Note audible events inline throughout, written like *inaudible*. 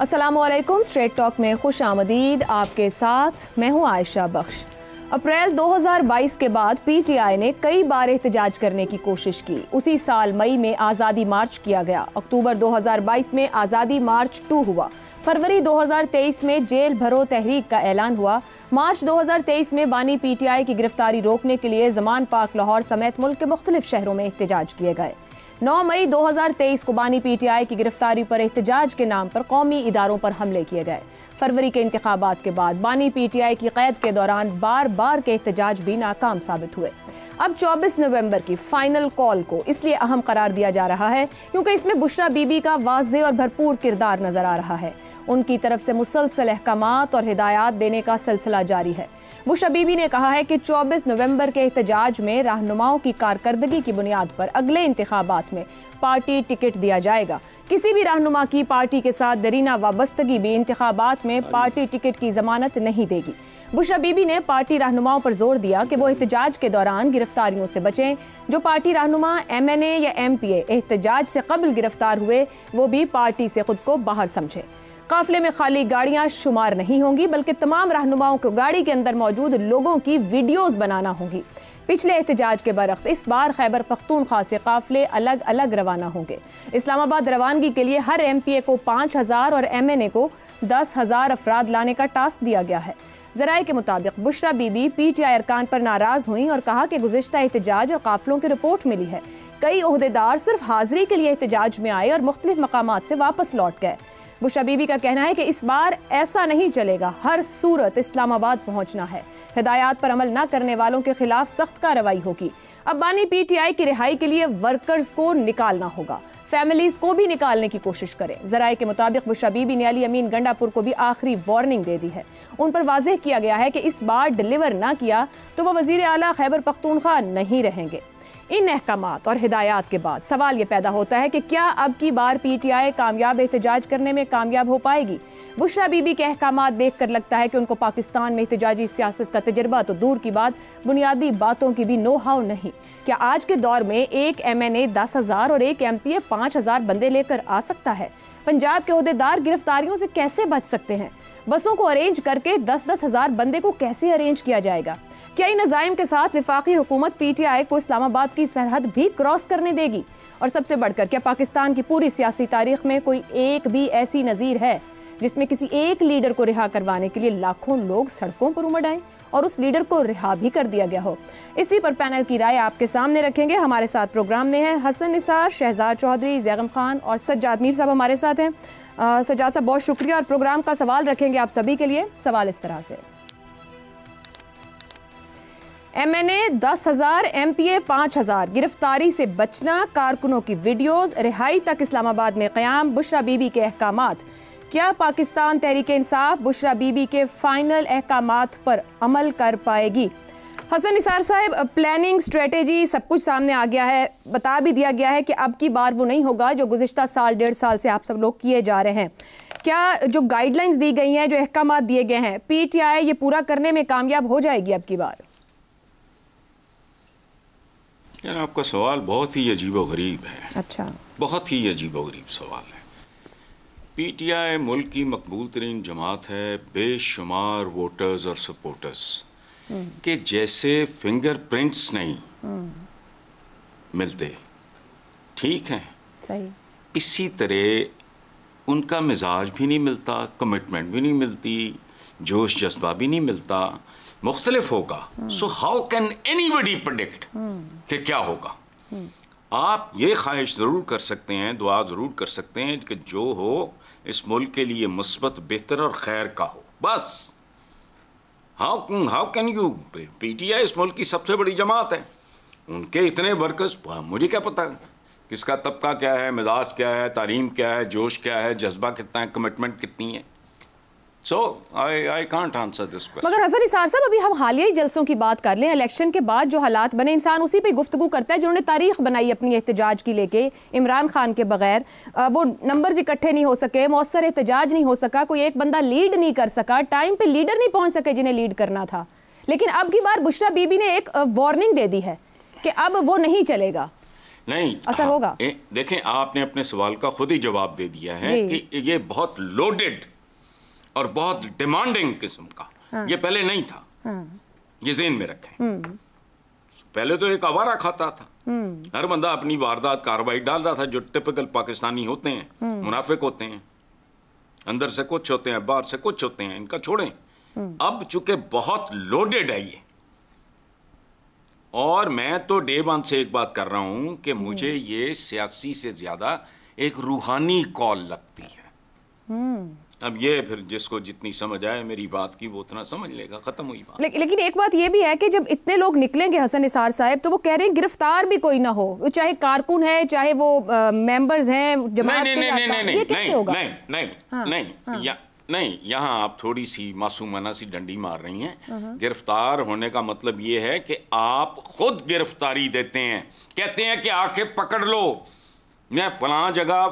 Aslam straight talk में खुश आमदीद आपके साथ मैं हूँ आयशा बख्श अप्रैल 2022 के बाद पीटीआई ने कई बार एहतजाज करने की कोशिश की उसी साल मई में आज़ादी मार्च किया गया अक्टूबर 2022 में आज़ादी मार्च टू हुआ फरवरी 2023 में जेल भरो तहरीक का ऐलान हुआ मार्च 2023 में बानी पीटीआई की गिरफ्तारी रोकने के लिए जमान पाक लाहौर समेत मुल्क के मुख्तलिफ शहरों में एहतजाज किए गए 9 मई 2023 को बानी पीटीआई की गिरफ्तारी पर एहतजाज के नाम पर कौमी इदारों पर हमले किए गए फरवरी के इंतबात के बाद बानी पीटीआई की कैद के दौरान बार बार के एहतजाज भी नाकाम साबित हुए अब 24 नवंबर की फाइनल कॉल को इसलिए अहम करार दिया जा रहा है क्योंकि इसमें बुशरा बीबी का वाज और भरपूर किरदार नजर आ रहा है उनकी तरफ से मुसलसल अहकाम और हिदायत देने का सिलसिला जारी है बुशरा बीबी ने कहा है कि 24 नवंबर के एहतजाज में रहनुमाओं की कारकर्दगी की बुनियाद पर अगले इंतबात में पार्टी टिकट दिया जाएगा किसी भी रहनुमा की पार्टी के साथ दरीना वाबस्तगी भी इंतबात में पार्टी टिकट की जमानत नहीं देगी बुशरा बीबी ने पार्टी रहनुमाओं पर जोर दिया कि वो एहतजाज के दौरान गिरफ्तारियों से बचें जो पार्टी रहनुमा एम एन ए या एम पी एहतजाज से कबल गिरफ्तार हुए वो भी पार्टी से खुद को बाहर समझें काफिले में खाली गाड़ियां शुमार नहीं होंगी बल्कि तमाम रहनुमाओं को गाड़ी के अंदर मौजूद लोगों की वीडियोस बनाना होंगी पिछले एहतजाज के बरक्स इस बार खैबर पख्तूनख्वा से काफिले अलग अलग रवाना होंगे इस्लामाबाद रवानगी के लिए हर एम पी ए को पाँच हज़ार और एम एन ए को दस हज़ार अफराद लाने का टास्क दिया गया है जराये के मुताबिक Bushra Bibi P T I अरकान पर नाराज़ हुई और कहा कि गुजशत एहतजाज और काफिलों की रिपोर्ट मिली है कई अहदेदार सिर्फ हाजिरी के लिए एहतजाज में आए और मुख्तलिफ मकाम से वापस लौट गए बुशरा बीबी का कहना है कि इस बार ऐसा नहीं चलेगा हर सूरत इस्लामाबाद पहुंचना है हदायत पर अमल न करने वालों के खिलाफ सख्त कार्रवाई होगी अंबानी पीटीआई की रिहाई के लिए वर्कर्स को निकालना होगा फैमिलीज को भी निकालने की कोशिश करें जराए के मुताबिक बुशा बीबी ने अली अमीन गंडापुर को भी आखिरी वार्निंग दे दी है उन पर वाजह किया गया है कि इस बार डिलीवर ना किया तो वह वजीर अला खैबर पख्तूनख्वा नहीं रहेंगे इन अहकाम और हिदायत के बाद सवाल ये पैदा होता है कि क्या अब की बार पी टी आई कामयाब एहतजाज करने में कामयाब हो पाएगी बुशरा बीबी के अहकाम देख कर लगता है कि उनको पाकिस्तान में एहतजाजी सियासत का तजर्बा तो दूर की बात बुनियादी बातों की भी नो हाउ नहीं क्या आज के दौर में एक एम एन ए दस हज़ार और एक एम पी ए पाँच हज़ार बंदे लेकर आ सकता है पंजाब के अहदेदार गिरफ्तारियों से कैसे बच सकते हैं बसों को अरेंज करके दस दस हज़ार बंदे को कैसे अरेंज किया जाएगा इन अजाइम के साथ विफाकी हुकूमत पीटीआई को इस्लामाबाद की सरहद भी क्रॉस करने देगी और सबसे बढ़कर क्या पाकिस्तान की पूरी सियासी तारीख में कोई एक भी ऐसी नज़ीर है जिसमें किसी एक लीडर को रिहा करवाने के लिए लाखों लोग सड़कों पर उमड़ आए और उस लीडर को रिहा भी कर दिया गया हो इसी पर पैनल की राय आपके सामने रखेंगे हमारे साथ प्रोग्राम में हैं हसन निसार शहजाद चौधरी जैगम खान और सज्जाद मीर साहब हमारे साथ हैं सज्जाद साहब बहुत शुक्रिया और प्रोग्राम का सवाल रखेंगे आप सभी के लिए सवाल इस तरह से एम एन ए दस हज़ार एम पी ए पाँच हज़ार गिरफ्तारी से बचना कारकुनों की वीडियोज़ रिहाई तक इस्लामाबाद में क़्याम बुशरा बीबी के अहकाम क्या पाकिस्तान तहरीक इंसाफ बुशरा बीबी के फ़ाइनल अहकाम पर अमल कर पाएगी हसन निसार साहब प्लानिंग स्ट्रेटेजी सब कुछ सामने आ गया है बता भी दिया गया है कि अब की बार वो नहीं होगा जो गुजशत साल डेढ़ साल से आप सब लोग किए जा रहे हैं क्या जो गाइडलाइंस दी गई हैं जो अहकाम दिए गए हैं पी टी आई ये पूरा करने में कामयाब हो जाएगी अब की बार यार आपका सवाल बहुत ही अजीब व गरीब है अच्छा बहुत ही अजीब व गरीब सवाल है पीटीआई मुल्क की मकबूल तरीन जमात है बेशुमार वोटर्स और सपोर्टर्स हम्म। के जैसे फिंगर प्रिंट्स नहीं हम्म। मिलते ठीक है सही इसी तरह उनका मिजाज भी नहीं मिलता कमिटमेंट भी नहीं मिलती जोश जज्बा भी नहीं मिलता मुख्तलिफ होगा so how can anybody predict कि क्या होगा हम्म। आप ये ख्वाहिश ज़रूर कर सकते हैं दुआ ज़रूर कर सकते हैं कि जो हो इस मुल्क के लिए मुस्बत बेहतर और खैर का हो बस how how can you P T I इस मुल्क की सबसे बड़ी जमात है उनके इतने वर्कर्स मुझे क्या पता किसका तबका क्या है मिजाज क्या है तालीम क्या है जोश क्या है जज्बा कितना है कमिटमेंट कितनी है So I, I can't answer this question. मगर हसन इसार साहब अभी हम हालिया ही जलसों की बात कर लें इलेक्शन के बाद जो हालात बने इंसान उसी पे गुफ्तु करता है जिन्होंने तारीख बनाई अपनी एहतजाज की लेके इमरान खान के बगैर वो नंबर्स इकट्ठे नहीं हो सके मौसर एहतजाज नहीं हो सका कोई एक बंदा लीड नहीं कर सका टाइम पे लीडर नहीं पहुँच सके जिन्हें लीड करना था लेकिन अब की बार बुशरा बीबी ने एक वार्निंग दे दी है कि अब वो नहीं चलेगा नहीं असर हाँ, होगा देखें आपने अपने सवाल का खुद ही जवाब दे दिया है कि ये बहुत लोडेड और बहुत डिमांडिंग किस्म का हाँ। ये पहले नहीं था हाँ। ये जेन में रखे हम्म। पहले तो एक आवारा खाता था हम्म। हर बंदा अपनी वारदात कार्रवाई डाल रहा था जो टिपिकल पाकिस्तानी होते हैं हम्म। मुनाफिक होते हैं अंदर से कुछ होते हैं बाहर से कुछ होते हैं इनका छोड़ें अब चूंकि बहुत लोडेड है ये और मैं तो डे वन से एक बात कर रहा हूं कि मुझे ये सियासी से ज्यादा एक रूहानी कॉल लगती है अब ये फिर जिसको जितनी समझ आए मेरी बात की वो उतना समझ लेगा खत्म हुई बात ले, लेकिन एक बात ये भी है कि जब इतने लोग निकलेंगे हसन निसार साहब तो वो कह रहे हैं गिरफ्तार भी कोई ना हो चाहे कारकुन है चाहे वो मेंबर्स हैं जमात नहीं, नहीं, नहीं, नहीं, हाँ, नहीं, नहीं, नहीं, नहीं, नहीं यहाँ आप थोड़ी सी मासूमाना सी डंडी मार रही हैं हाँ, हाँ। गिरफ्तार होने का मतलब ये है कि आप खुद गिरफ्तारी देते हैं कहते हैं कि आके पकड़ लो मैं फला जगह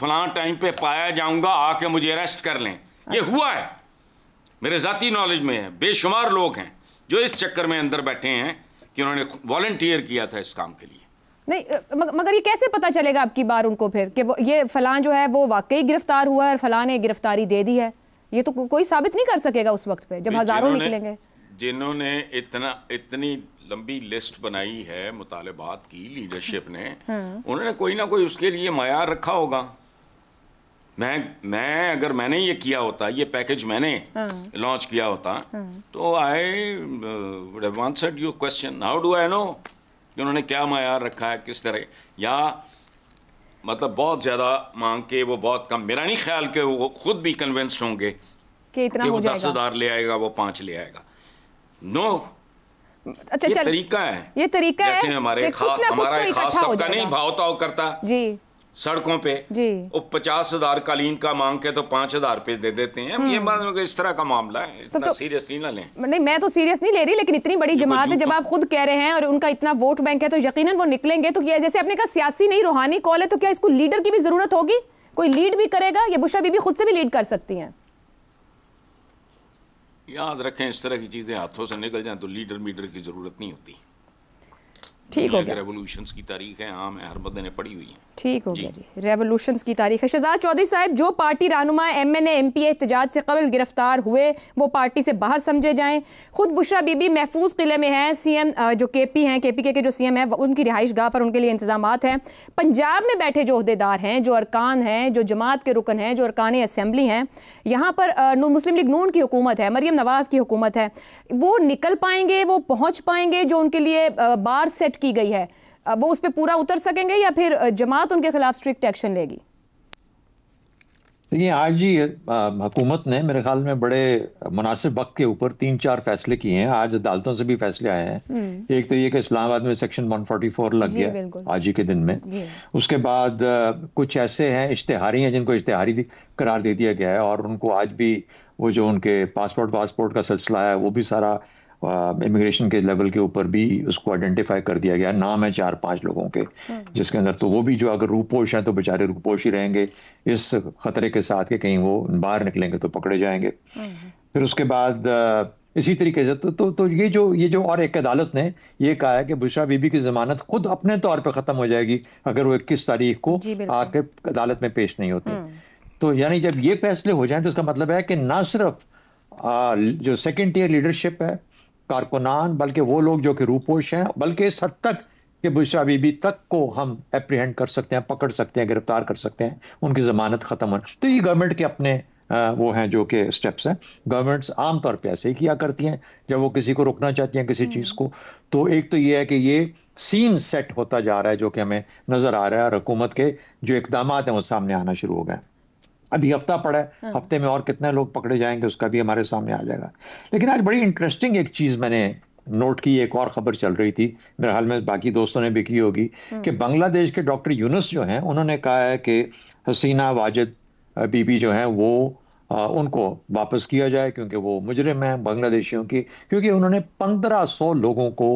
फला टाइम पे पाया जाऊंगा आके मुझे अरेस्ट कर लें ये अच्छा। हुआ है मेरे ज़ाती नॉलेज में है बेशुमार लोग हैं जो इस चक्कर में अंदर बैठे हैं कि उन्होंने वॉल्टियर किया था इस काम के लिए नहीं मगर ये कैसे पता चलेगा आपकी बार उनको फिर कि ये फलां जो है वो वाकई गिरफ्तार हुआ है और फलां ने गिरफ्तारी दे दी है ये तो कोई साबित नहीं कर सकेगा उस वक्त पे जब हज़ारों निकलेंगे जिन्होंने इतना इतनी लंबी लिस्ट बनाई है मुतालबात की लीडरशिप ने हम्म। उन्होंने कोई ना कोई उसके लिए मैार रखा होगा मैं मैं अगर मैंने ये किया होता ये पैकेज मैंने लॉन्च हाँ। किया होता हाँ। तो I would have answered your question how do I know कि उन्होंने क्या मैार रखा है किस तरह या मतलब बहुत ज़्यादा मांग के वो बहुत कम मेरा नहीं ख्याल कि वो खुद भी कन्विंस्ड होंगे कि इतना कि वो दस हज़ार ले आएगा वो पाँच ले आएगा नो अच्छा ये तरीका है ये तरीका है हमारे कुछ ना कुछ तो खास तबका नहीं भाव करता जी सड़कों पे जी वो पचास हजार कालीन का मांग के तो पांच हजार रुपए दे देते हैं ये मतलब इस तरह का मामला है तो- इतना तो, सीरियस नहीं ना लें नहीं मैं तो सीरियस नहीं ले रही लेकिन इतनी बड़ी जमात है जब आप खुद कह रहे हैं और उनका इतना वोट बैंक है तो यकीनन वो निकलेंगे तो क्या जैसे आपने कहा सियासी नहीं रूहानी कॉल है तो क्या इसको लीडर की भी जरूरत होगी कोई लीड भी करेगा या बुशा बीबी खुद से भी लीड कर सकती है याद रखें इस तरह की चीज़ें हाथों से निकल जाए तो लीडर मीडर की ज़रूरत नहीं होती ठीक हो गया रेवोल्यूशन की तारीख है आम हाँ, है हर बंदे ने पढ़ी हुई है ठीक हो गया जी रेवोल्यूशन की तारीख है शहजाद चौधरी साहब जो पार्टी रानुमा एम एन एम पी एहतजाज से कबल गिरफ्तार हुए वो पार्टी से बाहर समझे जाएँ खुद बुशरा बीबी महफूज किले में हैं सी एम जो के पी हैं के पी के, के जो सी एम है उनकी रिहाइश गाह पर उनके लिए इंतजाम हैं पंजाब में बैठे जो अहदेदार हैं जो अरकान हैं जो जमात के रुकन हैं जो अरकान असम्बली हैं यहाँ पर मुस्लिम लीग नून की हुकूमत है मरीम नवाज़ की हुकूमत है वो निकल पाएंगे वो पहुँच पाएंगे जो उनके लिए बार सेट सेट की गई है वो उस पर पूरा उतर सकेंगे या फिर जमात उनके खिलाफ स्ट्रिक्ट एक्शन लेगी देखिए आज ही हुकूमत ने मेरे ख्याल में बड़े मुनासिब वक्त के ऊपर तीन चार फैसले किए हैं आज अदालतों से भी फैसले आए हैं हम्म। एक तो ये कि इस्लामाबाद में सेक्शन 144 लग गया आज ही के दिन में उसके बाद कुछ ऐसे हैं इश्तेहारी हैं जिनको इश्तेहारी करार दे दिया गया है और उनको आज भी वो जो उनके पासपोर्ट पासपोर्ट का सिलसिला है वो भी सारा इमिग्रेशन के लेवल के ऊपर भी उसको आइडेंटिफाई कर दिया गया नाम है चार पांच लोगों के हम्म। जिसके अंदर तो वो भी जो अगर रूपोश हैं तो बेचारे रूपोश ही रहेंगे इस खतरे के साथ के कहीं वो बाहर निकलेंगे तो पकड़े जाएंगे हम्म। फिर उसके बाद इसी तरीके से तो तो तो ये जो ये जो और एक अदालत ने ये कहा है कि बुशरा बीबी की जमानत खुद अपने तौर पर ख़त्म हो जाएगी अगर वो इक्कीस तारीख को आके अदालत में पेश नहीं होती हम्म। तो यानी जब ये फैसले हो जाए तो इसका मतलब है कि ना सिर्फ जो सेकेंड ईयर लीडरशिप है कारकुनान बल्कि वो लोग जो कि रूपोश हैं बल्कि इस हद तक कि बुशरा बीबी तक को हम अप्रीहेंड कर सकते हैं पकड़ सकते हैं गिरफ्तार कर सकते हैं उनकी ज़मानत ख़त्म हो तो ये गवर्नमेंट के अपने वो हैं जो कि स्टेप्स हैं गवर्नमेंट्स आमतौर पर ऐसे ही किया करती हैं जब वो किसी को रोकना चाहती हैं किसी चीज़ हम्म। को तो एक तो ये है कि ये सीन सेट होता जा रहा है जो कि हमें नज़र आ रहा है और हुकूमत के जो इकदाम हैं वो सामने आना शुरू हो गए अभी हफ्ता पड़ा है हाँ। हफ्ते में और कितने लोग पकड़े जाएंगे उसका भी हमारे सामने आ जाएगा लेकिन आज बड़ी इंटरेस्टिंग एक चीज़ मैंने नोट की एक और खबर चल रही थी मेरे हाल में बाकी दोस्तों ने भी की होगी हाँ। कि बांग्लादेश के डॉक्टर यूनुस जो हैं उन्होंने कहा है कि हसीना वाजिद बीबी जो हैं वो आ, उनको वापस किया जाए क्योंकि वो मुजरिम हैं बांग्लादेशियों की क्योंकि उन्होंने पंद्रह सौ लोगों को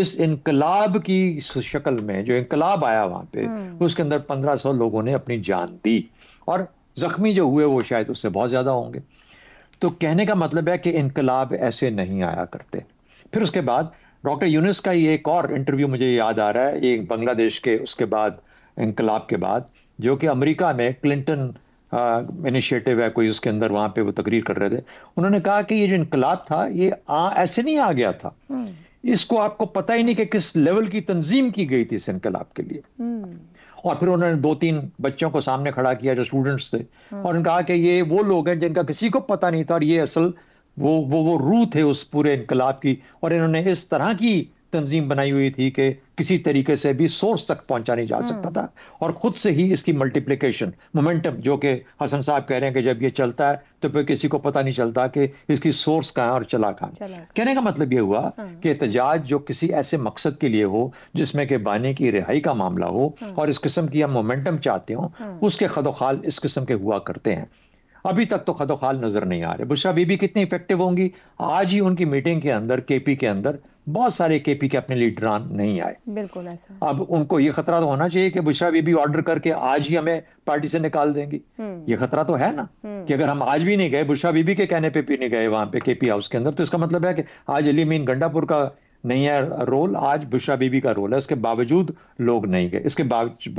इस इनकलाब की शक्ल में जो इनकलाब आया वहाँ पे हाँ। उसके अंदर पंद्रह सौ लोगों ने अपनी जान दी और ज़ख्मी जो हुए वो शायद उससे बहुत ज़्यादा होंगे तो कहने का मतलब है कि इनकलाब ऐसे नहीं आया करते फिर उसके बाद डॉक्टर यूनिस का ये एक और इंटरव्यू मुझे याद आ रहा है एक बांग्लादेश के उसके बाद इनकलाब के बाद जो कि अमेरिका में क्लिंटन इनिशिएटिव है कोई उसके अंदर वहां पे वो तकरीर कर रहे थे उन्होंने कहा कि ये जो इनकलाब था ये आ ऐसे नहीं आ गया था हम्म। इसको आपको पता ही नहीं कि किस लेवल की तंजीम की गई थी इस इनकलाब के लिए हम्म। और फिर उन्होंने दो तीन बच्चों को सामने खड़ा किया जो स्टूडेंट्स थे हम्म। और उन्होंने कहा कि ये वो लोग हैं जिनका किसी को पता नहीं था और ये असल वो वो वो रूह थे उस पूरे इनकलाब की और इन्होंने इस तरह की तंजीम बनाई हुई थी कि किसी तरीके से भी सोर्स तक पहुंचा नहीं जा सकता हम्म। था और खुद से ही इसकी मल्टीप्लिकेशन मोमेंटम जो कि हसन साहब कह रहे हैं कि जब ये चलता है तो फिर किसी को पता नहीं चलता कि इसकी सोर्स कहाँ है और चला कहाँ कहने का मतलब ये हुआ हाँ। कि एहतजाज जो किसी ऐसे मकसद के लिए हो जिसमें कि बानी की रिहाई का मामला हो हाँ। और इस किस्म की हम मोमेंटम चाहते हो हाँ। उसके खदोखाल इस किस्म के हुआ करते हैं अभी तक तो खदोखाल नजर नहीं आ रहे बुशरा बीबी कितनी इफेक्टिव होंगी आज ही उनकी मीटिंग के अंदर केपी के अंदर बहुत सारे के पी के अपने लीडरान नहीं आए बिल्कुल ऐसा अब उनको ये खतरा तो होना चाहिए कि बुशरा बीबी ऑर्डर करके आज ही हमें पार्टी से निकाल देंगी हम्म। ये खतरा तो है ना हम्म। कि अगर हम आज भी नहीं गए बुशरा बीबी के कहने पे भी नहीं गए वहां पे के पी हाउस के अंदर तो इसका मतलब है कि आज अली मीन गंडापुर का नहीं है रोल आज बुशरा बीबी का रोल है उसके बावजूद लोग नहीं गए इसके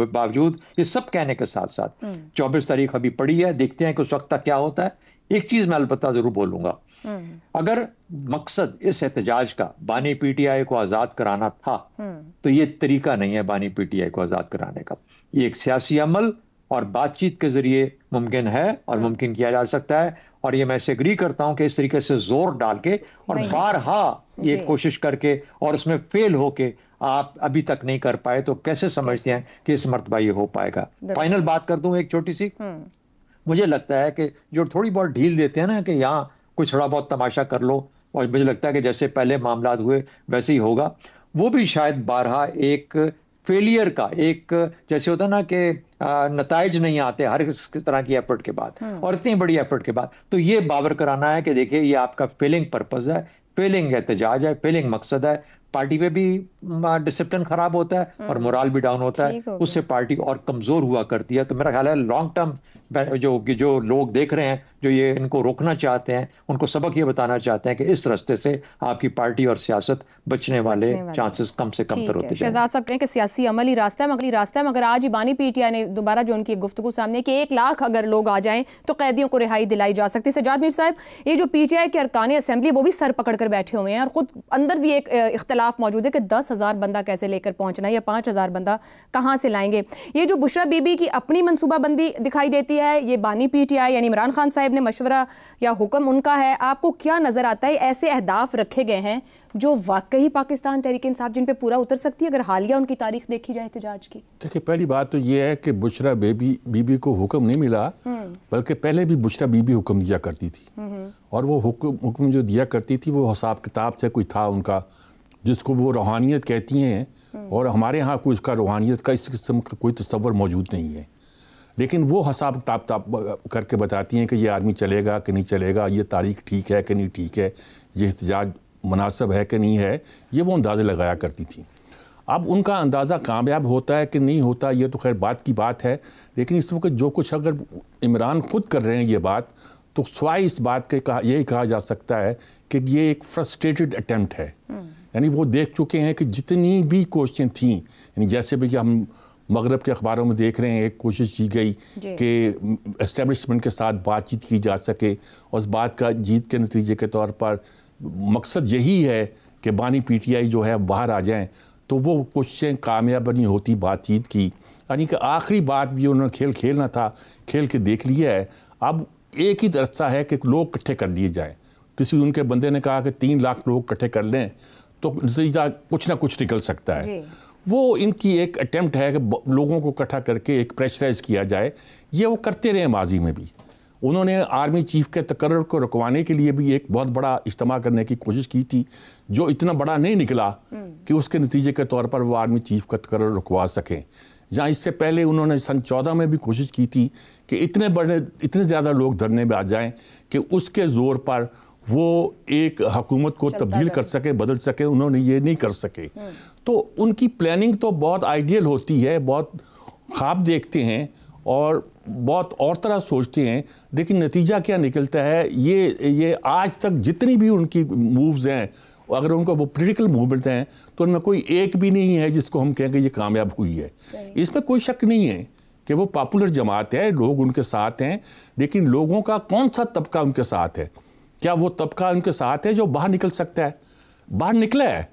बावजूद ये सब कहने के साथ साथ हम्म। चौबीस तारीख अभी पड़ी है देखते हैं कि उस वक्त तक क्या होता है एक चीज मैं अलबत्ता जरूर बोलूंगा हम्म। अगर मकसद इस एहतजाज का बानी पीटीआई को आज़ाद कराना था हम्म। तो ये तरीका नहीं है बानी पीटीआई को आज़ाद कराने का ये एक सियासी अमल और बातचीत के जरिए मुमकिन है और हाँ। मुमकिन किया जा सकता है और ये मैं एग्री करता हूं कि इस तरीके से जोर डाल के और बारहा ये कोशिश करके और उसमें फेल होके आप अभी तक नहीं कर पाए तो कैसे समझते हैं कि इस मरतबा ये हो पाएगा फाइनल बात कर दूं एक छोटी सी हम्म। मुझे लगता है कि जो थोड़ी बहुत ढील देते हैं ना कि यहाँ कुछ थोड़ा बहुत तमाशा कर लो और मुझे लगता है कि जैसे पहले मामला हुए वैसे ही होगा वो भी शायद बारहा एक फेलियर का एक जैसे होता ना कि नतज नहीं आते हर किस तरह की एफर्ट के बाद हाँ। और इतनी बड़ी एफर्ट के बाद तो ये बाबर कराना है कि देखिए ये आपका फेलिंग पर्पज है फेलिंग एहतजाज है फेलिंग मकसद है पार्टी में भी डिसिप्लिन खराब होता है और मोराल हम्म। भी डाउन होता है हो उससे पार्टी और कमजोर हुआ करती है तो मेरा ख्याल है लॉन्ग टर्म जो जो लोग देख रहे हैं जो ये इनको रोकना चाहते हैं उनको सबक ये बताना चाहते हैं कि इस रास्ते से आपकी पार्टी और सियासत बचने वाले, वाले। चांसेस कम से कम तर होते हैं शहजाद साहब कहें कि सियासी अमल ही रास्ता है मगली रास्ता है मगर आज इबानी पीटीआई ने दोबारा जो उनकी गुफ्तु सामने की एक लाख अगर लोग आ जाए तो कैदियों को रिहाई दिलाई जा सकती है सजाद मीर साहब ये जो पीटीआई के अरकान असेंबली वो भी सर पकड़ कर बैठे हुए हैं और खुद अंदर भी एक इख्तला इख्तलाफ मौजूद है कि दस हज़ार बंदा कैसे लेकर पहुँचना या पाँच हज़ार बंदा कहाँ से लाएंगे ये जो बुशरा बीबी की अपनी मनसूबाबंदी दिखाई देती है ये बानी पी टी आई यानी इमरान खान साहब ने मशवरा या हुक्म उनका है आपको क्या नज़र आता है ऐसे अहदाफ रखे गए हैं जो वाकई पाकिस्तान तहरीक इंसाफ जिन पर पूरा उतर सकती है अगर हालिया उनकी तारीख देखी जाए एहतजाज की देखिए पहली बात तो ये है कि बुशरा बेबी बीबी को हुक्म नहीं मिला हम्म। बल्कि पहले भी बुशरा बीबी हुक्म दिया करती थी हम्म, हम्म। और वो हुक्म हुक्म जो दिया करती थी वो हिसाब किताब से कोई था उनका जिसको वो रूहानियत कहती हैं और हमारे यहाँ कोई इसका रूहानियत का इस किस्म का कोई तस्वर मौजूद नहीं है लेकिन वो हिसाब ताप ताप करके बताती हैं कि ये आदमी चलेगा कि नहीं चलेगा ये तारीख ठीक है कि नहीं ठीक है ये एहतजाज मुनासब है कि नहीं है ये वो अंदाज़े लगाया करती थी अब उनका अंदाज़ा कामयाब होता है कि नहीं होता ये तो खैर बात की बात है लेकिन इस वक्त जो कुछ अगर इमरान खुद कर रहे हैं ये बात तो स्वाय इस बात के कहा यही कहा जा सकता है कि ये एक फ्रस्ट्रेटेड अटैम्प्ट है हम्म। यानी वो देख चुके हैं कि जितनी भी कोशिशें थी यानी जैसे भी कि हम मगरब के अखबारों में देख रहे हैं एक कोशिश की गई कि इस्टेब्लिशमेंट के साथ बातचीत की जा सके और उस बात का जीत के नतीजे के तौर पर मकसद यही है कि बानी पीटीआई जो है बाहर आ जाएं तो वो कोशिशें कामयाब नहीं होती बातचीत की यानी कि आखिरी बात भी उन्होंने खेल खेलना था खेल के देख लिया है अब एक ही रास्ता है कि लोग इकट्ठे कर लिए जाएँ किसी उनके बंदे ने कहा कि तीन लाख लोग इकट्ठे कर लें तो नतीजा कुछ ना कुछ निकल सकता है वो इनकी एक अटैम्प्ट है कि लोगों को इकट्ठा करके एक प्रेशराइज किया जाए ये वो करते रहे माजी में भी उन्होंने आर्मी चीफ के तकर्र को रुकवाने के लिए भी एक बहुत बड़ा इज्तम करने की कोशिश की थी जो इतना बड़ा नहीं निकला हम्म। कि उसके नतीजे के तौर पर वो आर्मी चीफ का तकर्र रुकवा सकें जहाँ इससे पहले उन्होंने सन चौदह में भी कोशिश की थी कि इतने बड़े इतने ज़्यादा लोग धरने में आ जाएँ कि उसके ज़ोर पर वो एक हकूमत को तब्दील कर सके बदल सके उन्होंने ये नहीं कर सके हम्म। तो उनकी प्लानिंग तो बहुत आइडियल होती है बहुत ख्वाब देखते हैं और बहुत और तरह सोचते हैं लेकिन नतीजा क्या निकलता है ये ये आज तक जितनी भी उनकी मूव्स हैं अगर उनको वो पोलिटिकल मूवमेंट हैं तो उनमें कोई एक भी नहीं है जिसको हम कहेंगे ये कामयाब हुई है इसमें कोई शक नहीं है कि वो पॉपुलर जमात है लोग उनके साथ हैं लेकिन लोगों का कौन सा तबका उनके साथ है क्या वो तबका उनके साथ है जो बाहर निकल सकता है बाहर निकला है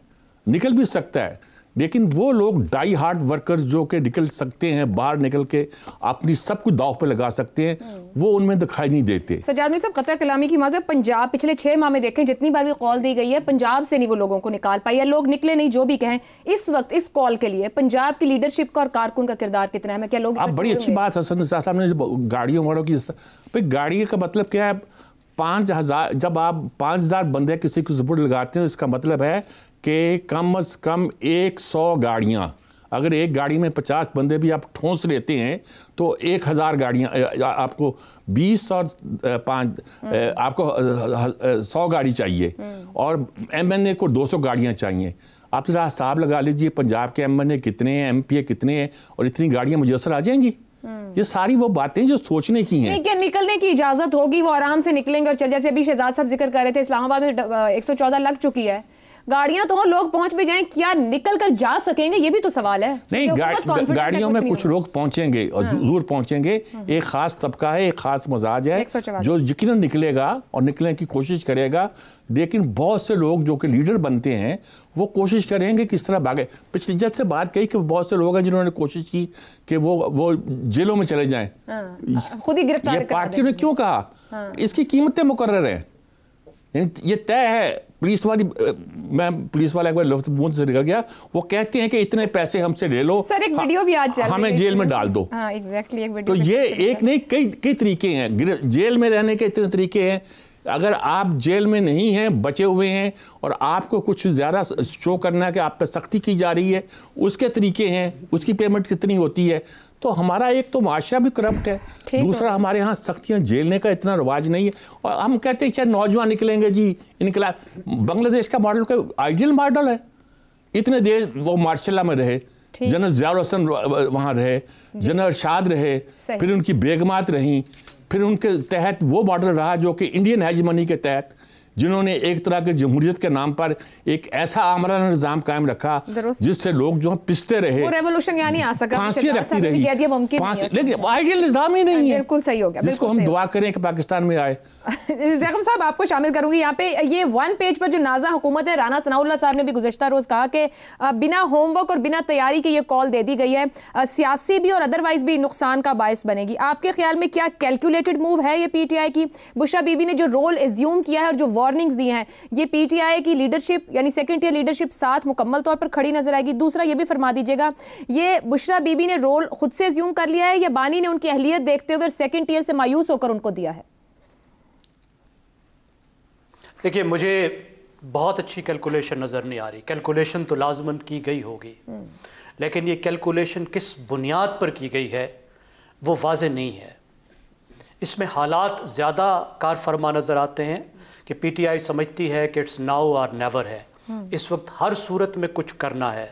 निकल भी सकता है लेकिन वो लोग डाई हार्ड वर्कर्स जो के निकल सकते हैं बाहर निकल के अपनी सब कुछ दाव पे लगा सकते हैं वो उनमें दिखाई नहीं देते साहब कतर कलामी की माजर पंजाब पिछले छह माह में देखें जितनी बार भी कॉल दी गई है पंजाब से नहीं वो लोगों को निकाल पाई या लोग निकले नहीं जो भी कहें इस वक्त इस कॉल के लिए पंजाब की लीडरशिप का और कारकुन का किरदार कितना है क्या लोग आप बड़ी अच्छी बात हसन साहब ने गाड़ियों वालों की गाड़ी का मतलब क्या है पाँच हज़ार जब आप पाँच हज़ार बंदे किसी को जबूर लगाते हैं तो इसका मतलब है कि कम अज़ कम एक सौ गाड़ियाँ अगर एक गाड़ी में पचास बंदे भी आप ठोंस लेते हैं तो एक हज़ार गाड़ियाँ आपको बीस और पाँच हम्म। आपको सौ गाड़ी चाहिए हम्म। और एम एन ए को दो सौ गाड़ियाँ चाहिए आप ज़रा हिसाब लगा लीजिए पंजाब के एम एन ए कितने हैं एम पी ए कितने हैं और इतनी गाड़ियाँ मुयसर आ जाएंगी ये सारी वो बातें जो सोचने की हैं लेकिन निकलने की इजाजत होगी वो आराम से निकलेंगे और चल जैसे अभी शहजाद साहब जिक्र कर रहे थे इस्लामाबाद में 114 लग चुकी है गाड़ियां तो लोग पहुंच भी जाएं क्या निकल कर जा सकेंगे ये भी तो सवाल है नहीं गा, गाड़ियों में कुछ लोग पहुंचेंगे और हाँ। जरूर पहुंचेंगे हाँ। एक खास तबका है एक खास मजाज है जो यकीन निकलेगा और निकलने की कोशिश करेगा लेकिन बहुत से लोग जो कि लीडर बनते हैं वो कोशिश करेंगे किस तरह भागे पिछली जज से बात कही कि बहुत से लोग हैं जिन्होंने कोशिश की कि वो वो जेलों में चले जाएं हाँ। खुद ही गिरफ्तार पार्टी ने क्यों कहा इसकी कीमतें मुकर्र हैं ये तय है पुलिस वाली मैं पुलिस वाले एक बार लफ्ज बूंद से निकल गया वो कहते हैं कि इतने पैसे हमसे ले लो सर एक हाँ, वीडियो भी आज हाँ, हमें जेल में डाल दो हाँ, exactly, एक तो ये एक नहीं कई कई तरीके हैं जेल में रहने के इतने तरीके हैं अगर आप जेल में नहीं हैं बचे हुए हैं और आपको कुछ ज़्यादा शो करना है कि आप पर सख्ती की जा रही है उसके तरीके हैं उसकी पेमेंट कितनी होती है तो हमारा एक तो माशरा भी करप्ट है दूसरा हमारे यहाँ सख्तियाँ झेलने का इतना रिवाज नहीं है और हम कहते हैं शायद नौजवान निकलेंगे जी इनकला बांग्लादेश का मॉडल का आइडियल मॉडल है इतने देर वो मार्शाला में रहे जनरल जयाल हसन वहाँ रहे जनरल शाद रहे फिर उनकी बेगमात रहीं फिर उनके तहत वो मॉडल रहा जो कि इंडियन हैजमनी के तहत जिन्होंने एक तरह के जमहूरियत के नाम पर एक ऐसा आमरा निज़ाम कायम रखा जिससे लोग जो है पिसते रहे रेवोल्यूशन यहाँ आ सका फांसी तो रखती आइडियल निज़ाम ही नहीं है बिल्कुल सही हो गया जिसको हम दुआ करें कि पाकिस्तान में आए *laughs* जैकम साहब आपको शामिल करूंगी यहाँ पे ये वन पेज पर जो नाजा हुकूमत है राना सनाउल्ला साहब ने भी गुजशत रोज़ कहा कि बिना होमवर्क और बिना तैयारी के ये कॉल दे दी गई है सियासी भी और अदरवाइज भी नुकसान का बायस बनेगी आपके ख्याल में क्या कैलकुलेटेड मूव है ये पीटीआई की बुशा बीबी ने जो रोल एज्यूम किया है और जो वॉर वार्निंग्स दी हैं ये पीटीआई की लीडरशिप यानी सेकेंड ईयर लीडरशिप साथ मुकम्मल तौर पर खड़ी नजर आएगी दूसरा ये भी फरमा दीजिएगा ये बुशरा बीबी ने रोल खुद से ज्यूम कर लिया है या बानी ने उनकी अहलियत देखते हुए सेकेंड ईयर से मायूस होकर उनको दिया है देखिए मुझे बहुत अच्छी कैलकुलेशन नज़र नहीं आ रही कैलकुलेशन तो लाजमन की गई होगी हम्म। लेकिन ये कैलकुलेशन किस बुनियाद पर की गई है वो वाज नहीं है इसमें हालात ज़्यादा कार फरमा नज़र आते हैं कि पीटीआई समझती है कि इट्स नाउ और नेवर है हम्म। इस वक्त हर सूरत में कुछ करना है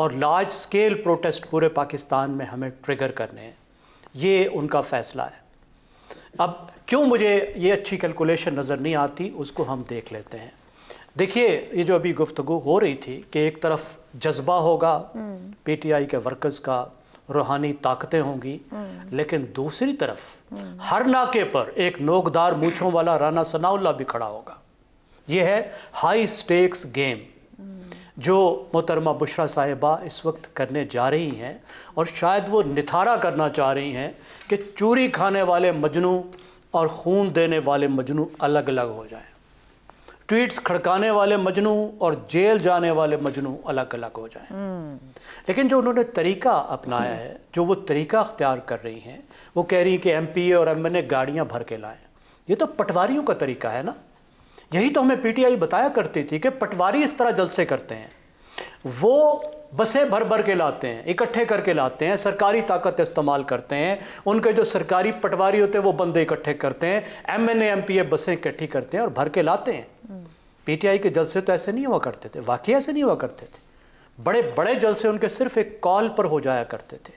और लार्ज स्केल प्रोटेस्ट पूरे पाकिस्तान में हमें ट्रिगर करने हैं ये उनका फैसला है अब क्यों मुझे ये अच्छी कैलकुलेशन नज़र नहीं आती उसको हम देख लेते हैं देखिए ये जो अभी गुफ्तगु हो रही थी कि एक तरफ जज्बा होगा पीटीआई हम्म। के वर्कर्स का रूहानी ताकतें होंगी हम्म। लेकिन दूसरी तरफ हम्म। हर नाके पर एक नोकदार मूछों वाला राना सनाउल्ला भी खड़ा होगा यह है हाई स्टेक्स गेम जो मोहतरमा बुशरा साहिबा इस वक्त करने जा रही हैं और शायद वो निथारा करना चाह रही हैं कि चूरी खाने वाले मजनू और खून देने वाले मजनू अलग अलग हो जाएं ट्वीट्स खड़काने वाले मजनू और जेल जाने वाले मजनू अलग अलग हो जाए हम्म। लेकिन जो उन्होंने तरीका अपनाया है जो वो तरीका अख्तियार कर रही हैं वो कह रही कि एम पी ए और एम एन ए गाड़ियाँ भर के लाएँ ये तो पटवारियों का तरीका है ना यही तो हमें पी टी आई बताया करती थी कि पटवारी इस तरह जलसे करते हैं वो बसें भर भर के लाते हैं इकट्ठे करके लाते हैं सरकारी ताकत इस्तेमाल करते हैं उनके जो सरकारी पटवारी होते हैं वो बंदे इकट्ठे करते हैं M N A M P A बसें इकट्ठी करते हैं और भर के लाते हैं पीटीआई के जलसे तो ऐसे नहीं हुआ करते थे वाकई ऐसे नहीं हुआ करते थे बड़े बड़े जलसे उनके सिर्फ एक कॉल पर हो जाया करते थे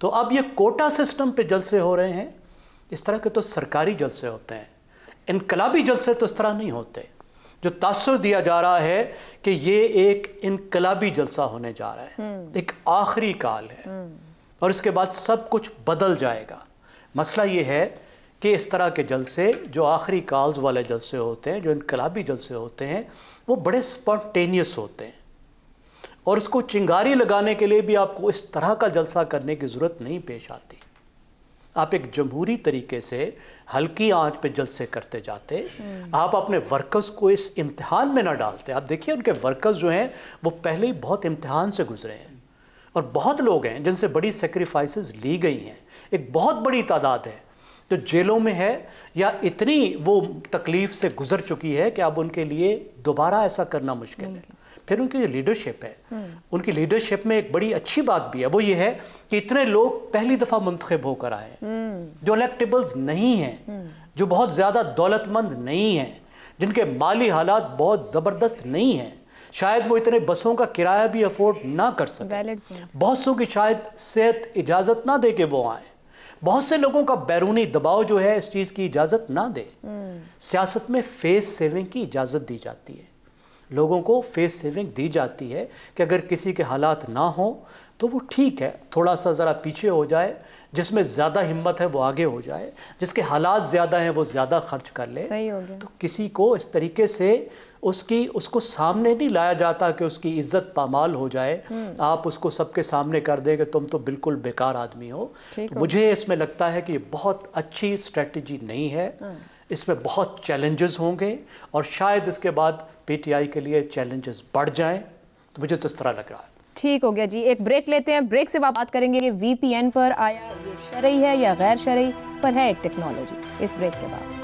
तो अब ये कोटा सिस्टम पे जलसे हो रहे हैं इस तरह के तो सरकारी जलसे होते हैं इनकलाबी जलसे तो इस तरह नहीं होते जो तासर दिया जा रहा है कि ये एक इनकलाबी जलसा होने जा रहा है हम्म। एक आखिरी काल है हम्म। और इसके बाद सब कुछ बदल जाएगा मसला ये है कि इस तरह के जलसे जो आखिरी काल्स वाले जलसे होते हैं जो इनकलाबी जलसे होते हैं वो बड़े स्पॉन्टेनियस होते हैं और उसको चिंगारी लगाने के लिए भी आपको इस तरह का जलसा करने की ज़रूरत नहीं पेश आती आप एक जमहूरी तरीके से हल्की आंच पे जलसे करते जाते हम्म। आप अपने वर्कर्स को इस इम्तहान में ना डालते आप देखिए उनके वर्कर्स जो हैं वो पहले ही बहुत इम्तहान से गुजरे हैं और बहुत लोग हैं जिनसे बड़ी सेक्रीफाइसेस ली गई हैं एक बहुत बड़ी तादाद है जो जेलों में है या इतनी वो तकलीफ से गुजर चुकी है कि अब उनके लिए दोबारा ऐसा करना मुश्किल है फिर उनकी जो लीडरशिप है हम्म। उनकी लीडरशिप में एक बड़ी अच्छी बात भी है वो ये है कि इतने लोग पहली दफा मुंतब होकर आए हम्म। जो इलेक्टेबल्स नहीं हैं हम्म। जो बहुत ज्यादा दौलतमंद नहीं हैं जिनके माली हालात बहुत जबरदस्त नहीं हैं शायद वो इतने बसों का किराया भी अफोर्ड ना कर सके बहुत सौ की शायद सेहत इजाजत ना दे के वो आए बहुत से लोगों का बैरूनी दबाव जो है इस चीज की इजाजत ना दे हम्म। सियासत में फेस सेविंग की इजाजत दी जाती है लोगों को फेस सेविंग दी जाती है कि अगर किसी के हालात ना हो तो वो ठीक है थोड़ा सा ज़रा पीछे हो जाए जिसमें ज़्यादा हिम्मत है वो आगे हो जाए जिसके हालात ज़्यादा हैं वो ज़्यादा खर्च कर ले सही हो गया तो किसी को इस तरीके से उसकी उसको सामने नहीं लाया जाता कि उसकी इज्जत पामाल हो जाए हम्म। आप उसको सबके सामने कर दें कि तुम तो बिल्कुल बेकार आदमी हो तो मुझे इसमें लगता है कि ये बहुत अच्छी स्ट्रेटजी नहीं है हाँ। इसमें बहुत चैलेंजेस होंगे और शायद इसके बाद पीटीआई के लिए चैलेंजेस बढ़ जाएं तो मुझे तो इस तरह लग रहा है ठीक हो गया जी एक ब्रेक लेते हैं ब्रेक से बात करेंगे कि वीपीएन पर आया शरी है या गैर शरी पर है एक टेक्नोलॉजी इस ब्रेक के बाद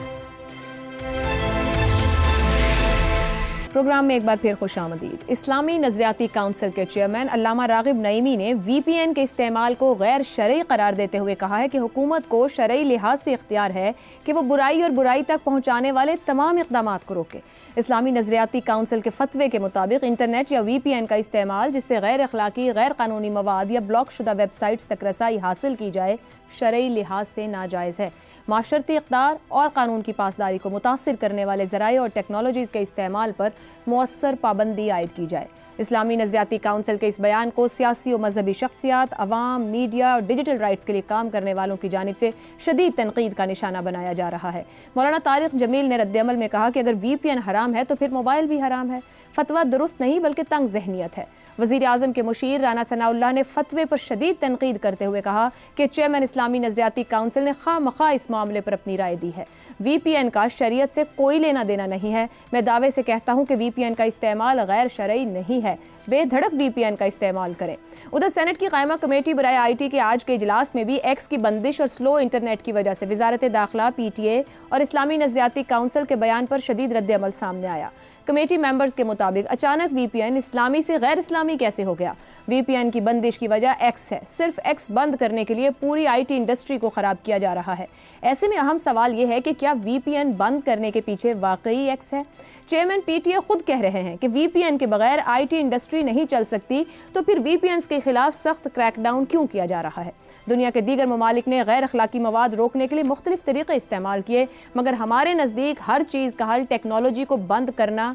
प्रोग्राम में एक बार फिर खुश आमदीद इस्लामी नजरियाती काउंसिल के चेयरमैन अलामा रागिब नईमी ने वी पी एन के इस्तेमाल को गैर शरय करार देते हुए कहा है कि हुकूमत को शरयी लिहाज से इख्तियार है कि वह बुराई और बुराई तक पहुँचाने वाले तमाम इकदाम को रोके इस्लामी नजरियाती काउंसिल के फतवे के मुताबिक इंटरनेट या वी पी एन का इस्तेमाल जिससे गैर अखलाकी गैर कानूनी मवाद या ब्लॉक शुदा वेबसाइट्स तक रसाई हासिल की जाए शरय लिहाज से नाजायज़ है माशरती इकदार और कानून की पासदारी को मुतासर करने वाले ज़राये और टेक्नोलॉजीज़ के इस्तेमाल पर मौसर पाबंदी आयद की जाए इस्लामी नजरियाती काउंसिल के इस बयान को सियासी और मजहबी शख्सियात अवाम मीडिया और डिजिटल राइट्स के लिए काम करने वालों की जानब से शदीद तनकीद का निशाना बनाया जा रहा है मौलाना तारिक जमील ने रद्दमल में कहा कि अगर वी पी एन हराम है तो फिर मोबाइल भी हराम है फतवा दुरुस्त नहीं बल्कि तंग जहनीत है वजीर अजम के मुशीर राना सनाउल्ला ने फतवे पर शदीद तनकीद करते हुए कहा कि चेयरमैन इस्लामी नजरियाती काउंसिल ने खाम खा इस मामले पर अपनी राय दी है वी पी एन का शरीय से कोई लेना देना नहीं है मैं दावे से कहता हूँ कि वी पी एन का इस्तेमाल गैर शरयी नहीं है बेधड़क वी पी एन का इस्तेमाल करें उधर सेनेट की कायमा कमेटी बरए आई टी के आज के इजलास में भी एक्स की बंदिश और स्लो इंटरनेट की वजह से वजारत दाखिला पी टी ए और इस्लामी नजरियाती काउंसिल के बयान पर शदीद अमल सामने आया कमेटी मेंबर्स के मुताबिक अचानक वीपीएन इस्लामी से गैर इस्लामी कैसे हो गया वीपीएन की बंदिश की वजह एक्स है सिर्फ एक्स बंद करने के लिए पूरी आईटी इंडस्ट्री को ख़राब किया जा रहा है ऐसे में अहम सवाल यह है कि क्या वीपीएन बंद करने के पीछे वाकई एक्स है चेयरमैन पीटीए खुद कह रहे हैं कि वीपीएन के बगैर आई इंडस्ट्री नहीं चल सकती तो फिर वीपीएन के खिलाफ सख्त क्रैकडाउन क्यों किया जा रहा है दुनिया के दीगर ममालिक ने गैर अखलाकी मवाद रोकने के लिए मुख्तलिफ तरीके इस्तेमाल किए मगर हमारे नज़दीक हर चीज़ का हल टेक्नोलॉजी को बंद करना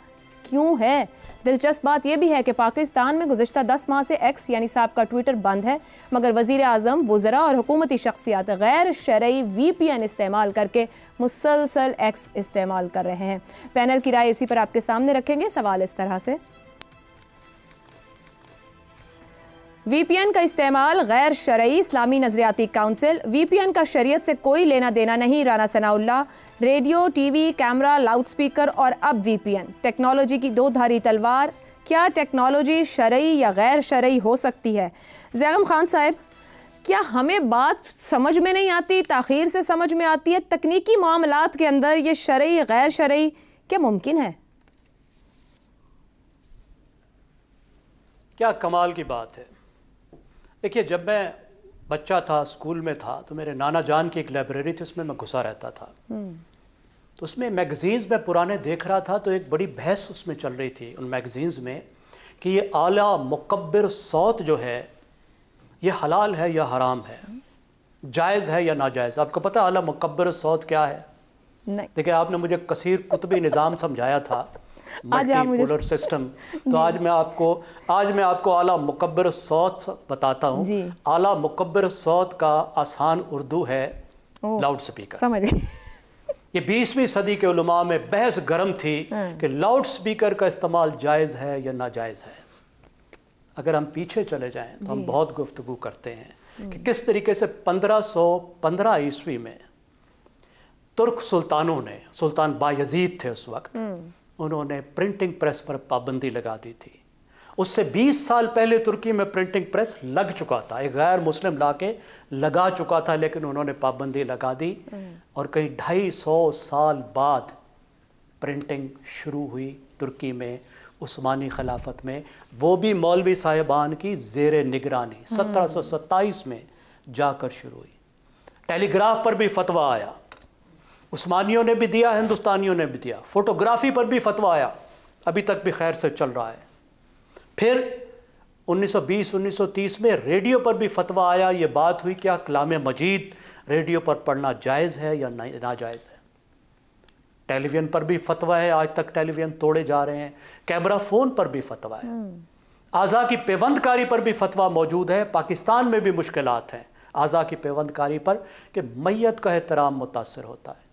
क्यों है दिलचस्प बात यह भी है कि पाकिस्तान में गुजशत दस माह से एक्स यानी साहब का ट्विटर बंद है मगर वजीर अजम वजरा और हुकूमती शख्सियात गैर शरयी वी पी एन इस्तेमाल करके मुसलसल एक्स इस्तेमाल कर रहे हैं पैनल की राय इसी पर आपके सामने रखेंगे सवाल इस तरह से वीपीएन का इस्तेमाल गैर शरय इस्लामी नजरियाती काउंसिल वीपीएन का शरीयत से कोई लेना देना नहीं Rana Sanaullah radio TV camera speaker और अब वीपीएन टेक्नोलॉजी की दो धारी तलवार क्या टेक्नोलॉजी शरय या गैर शरय हो सकती है जैगम खान साहब क्या हमें बात समझ में नहीं आती तखीर से समझ में आती है तकनीकी मामला के अंदर ये शरय गैर शरय क्या मुमकिन है क्या कमाल की बात है देखिए जब मैं बच्चा था स्कूल में था तो मेरे नाना जान की एक लाइब्रेरी थी उसमें मैं घुसा रहता था हम्म। तो उसमें मैगजीन्स में पुराने देख रहा था तो एक बड़ी बहस उसमें चल रही थी उन मैगजीन्स में कि ये आला मुकबर सौत जो है ये हलाल है या हराम है जायज़ है या नाजायज़ आपको पता आला मुकबर सौत क्या है देखिए आपने मुझे कसीर कुतबी निज़ाम समझाया था आज आप मुझे सिस्टम *laughs* तो आज मैं आपको आज मैं आपको आला मुकबर सौत बताता हूँ आला मुकबर सौत का आसान उर्दू है लाउड स्पीकर समझ *laughs* ये बीसवीं सदी के उलमा में बहस गर्म थी हाँ। कि लाउड स्पीकर का इस्तेमाल जायज़ है या नाजायज़ है अगर हम पीछे चले जाएं तो हम बहुत गुफ्तगु करते हैं हम्म। कि किस तरीके से 1515 ईस्वी में तुर्क सुल्तानों ने सुल्तान बायजीद थे उस वक्त हम्म। उन्होंने प्रिंटिंग प्रेस पर पाबंदी लगा दी थी उससे 20 साल पहले तुर्की में प्रिंटिंग प्रेस लग चुका था एक गैर मुस्लिम लाके लगा चुका था लेकिन उन्होंने पाबंदी लगा दी हम्म। और कहीं ढाई सौ साल बाद प्रिंटिंग शुरू हुई तुर्की में उस्मानी खिलाफत में वो भी मौलवी साहिबान की जेर निगरानी हम्म। सत्रह में जाकर शुरू हुई टेलीग्राफ पर भी फतवा आया उस्मानियों ने भी दिया हिंदुस्तानियों ने भी दिया फोटोग्राफी पर भी फतवा आया अभी तक भी खैर से चल रहा है फिर 1920 1930 में रेडियो पर भी फतवा आया ये बात हुई क्या कलाम मजीद रेडियो पर पढ़ना जायज़ है या नाजायज़ है टेलीविज़न पर भी फतवा है आज तक टेलीविज़न तोड़े जा रहे हैं कैमरा फ़ोन पर भी फतवा है हम्म। आज़ा की पेबंदकारी पर भी फतवा मौजूद है पाकिस्तान में भी मुश्किल हैं आज़ा की पेबंदकारी पर कि मैयत का एहतराम मुतासर होता है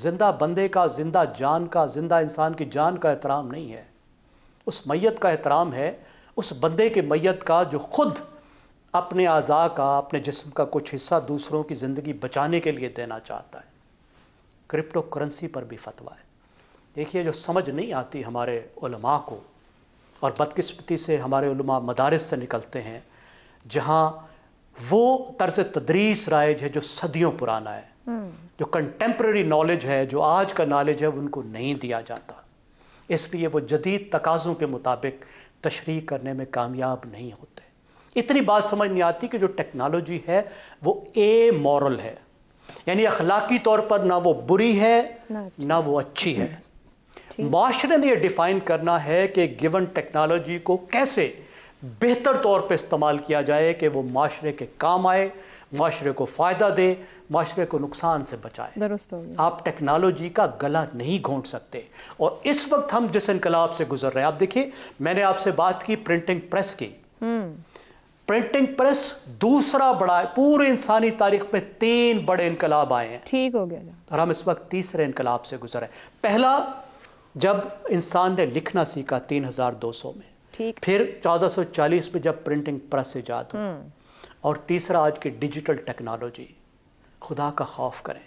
जिंदा बंदे का जिंदा जान का जिंदा इंसान की जान का एहतराम नहीं है उस मैत का एहतराम है उस बंदे के मैयत का जो खुद अपने आज़ा का अपने जिस्म का कुछ हिस्सा दूसरों की ज़िंदगी बचाने के लिए देना चाहता है क्रिप्टो करेंसी पर भी फतवा है देखिए जो समझ नहीं आती हमारे उलमा को और बदकिस्मती से हमारे उलमा मदारस से निकलते हैं जहाँ वो तर्ज तदरीस राइज है जो सदियों पुराना है हम्म। जो कंटेम्प्रेरी नॉलेज है जो आज का नॉलेज है उनको नहीं दिया जाता इसलिए वो जदीद तकाजों के मुताबिक तशरी करने में कामयाब नहीं होते इतनी बात समझ नहीं आती कि जो टेक्नोलॉजी है वो ए मॉरल है यानी अखलाकी तौर पर ना वो बुरी है ना वो अच्छी है माशरे ने यह डिफाइन करना है कि गिवन टेक्नोलॉजी को कैसे बेहतर तौर पर इस्तेमाल किया जाए कि वो माशरे के काम आए माशरे को फ़ायदा दे माशरे को नुकसान से बचाए आप टेक्नोलॉजी का गला नहीं घोंट सकते और इस वक्त हम जिस इनकलाब से गुजर रहे हैं आप देखिए मैंने आपसे बात की प्रिंटिंग प्रेस की हम्म। प्रिंटिंग प्रेस दूसरा बड़ा पूरे इंसानी तारीख में तीन बड़े इनकलाब आए हैं ठीक हो गया और हम इस वक्त तीसरे इनकलाब से गुजर रहे पहला जब इंसान ने लिखना सीखा तीन हजार दो सौ में ठीक फिर 1440 में जब प्रिंटिंग प्रेस ईजाद हो और तीसरा आज की डिजिटल टेक्नोलॉजी खुदा का खौफ करें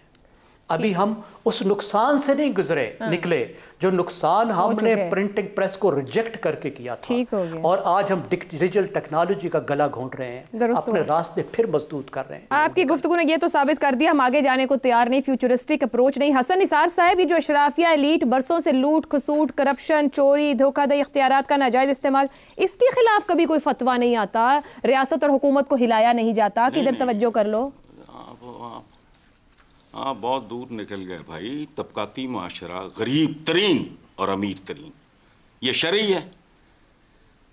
अभी हम उस नुकसान से नहीं गुजरे हाँ। निकले जो नुकसान हमने प्रिंटिंग प्रेस को रिजेक्ट करके किया था ठीक हो गया। और आज हम डिजिटल टेक्नोलॉजी का गला घोंट रहे हैं अपने रास्ते फिर मजबूत कर रहे हैं आपकी गुफ्तु ने यह तो साबित कर दिया हम आगे जाने को तैयार नहीं फ्यूचरिस्टिक अप्रोच नहीं हसन निसार साहब ये जो अशराफिया एलीट बरसों से लूट खसूट करप्शन चोरी धोखाधड़ी इख्तियार का नाजायज इस्तेमाल इसके खिलाफ कभी कोई फतवा नहीं आता रियासत और हुकूमत को हिलाया नहीं जाता किधर तवज्जो कर लो हाँ बहुत दूर निकल गए भाई तबकाती माशरा गरीब तरीन और अमीर तरीन ये शरी है